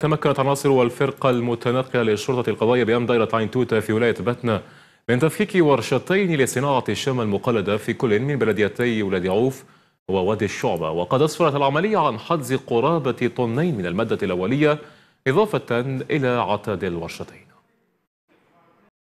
تمكنت عناصر والفرقة المتنقلة للشرطة القضائية بأم دائرة عين توتة في ولاية باتنا من تفكيك ورشتين لصناعة الشمع المقلدة في كل من بلديتي ولاد عوف ووادي الشعبة وقد أسفرت العملية عن حجز قرابة طنين من المادة الأولية إضافة إلى عتاد الورشتين